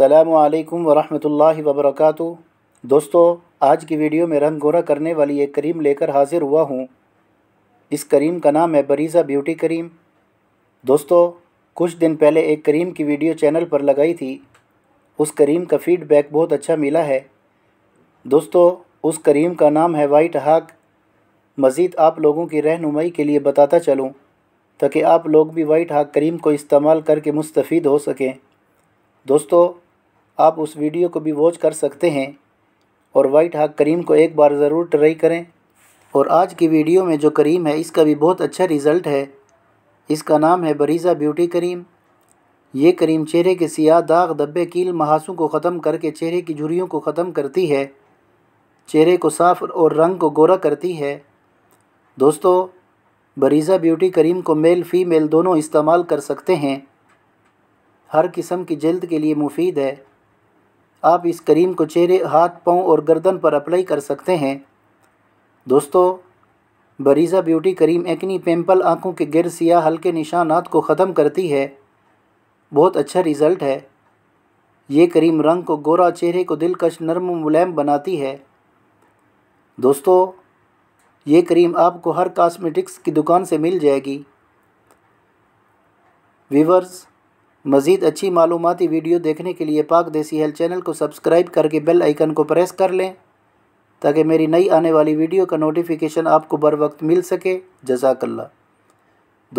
अल्लाम वरहमल वबरक दोस्तों आज की वीडियो में रंग गोरा करने वाली एक करीम लेकर हाज़िर हुआ हूँ इस करीम का नाम है बरीज़ा ब्यूटी करीम दोस्तों कुछ दिन पहले एक करीम की वीडियो चैनल पर लगाई थी उस करीम का फीडबैक बहुत अच्छा मिला है दोस्तों उस करीम का नाम है वाइट हाक मज़ीद आप लोगों की रहनुमाई के लिए बताता चलूँ ताकि आप लोग भी वाइट हाक करीम को इस्तेमाल करके मुस्तफ़ हो सकें दोस्तों आप उस वीडियो को भी वॉच कर सकते हैं और वाइट हाक करीम को एक बार ज़रूर ट्राई करें और आज की वीडियो में जो करीम है इसका भी बहुत अच्छा रिज़ल्ट है इसका नाम है बरीज़ा ब्यूटी करीम ये करीम चेहरे के सियाह दाग दब्बे कील महासों को ख़त्म करके चेहरे की झुरियों को ख़त्म करती है चेहरे को साफ और रंग को गोरा करती है दोस्तों बरीज़ा ब्यूटी करीम को मेल फ़ीमेल दोनों इस्तेमाल कर सकते हैं हर किस्म की जल्द के लिए मुफीद है आप इस करीम को चेहरे हाथ पाँव और गर्दन पर अप्लाई कर सकते हैं दोस्तों बरीज़ा ब्यूटी करीम एक्नी पेम्पल आँखों के गिर सिया हल्के निशानात को ख़त्म करती है बहुत अच्छा रिज़ल्ट है ये करीम रंग को गोरा चेहरे को दिलकश नरम मुलायम बनाती है दोस्तों ये करीम आपको हर कास्मेटिक्स की दुकान से मिल जाएगी वीवर्स मज़ीद अच्छी मालूमती वीडियो देखने के लिए पाक देसी हेल्थ चैनल को सब्सक्राइब करके बेल आइकन को प्रेस कर लें ताकि मेरी नई आने वाली वीडियो का नोटिफिकेशन आपको बर वक्त मिल सके जजाकल्ला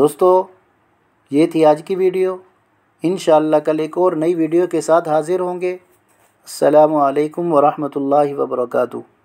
दोस्तों ये थी आज की वीडियो इन कल एक और नई वीडियो के साथ हाज़िर होंगे अल्लाम वरहमल वर्का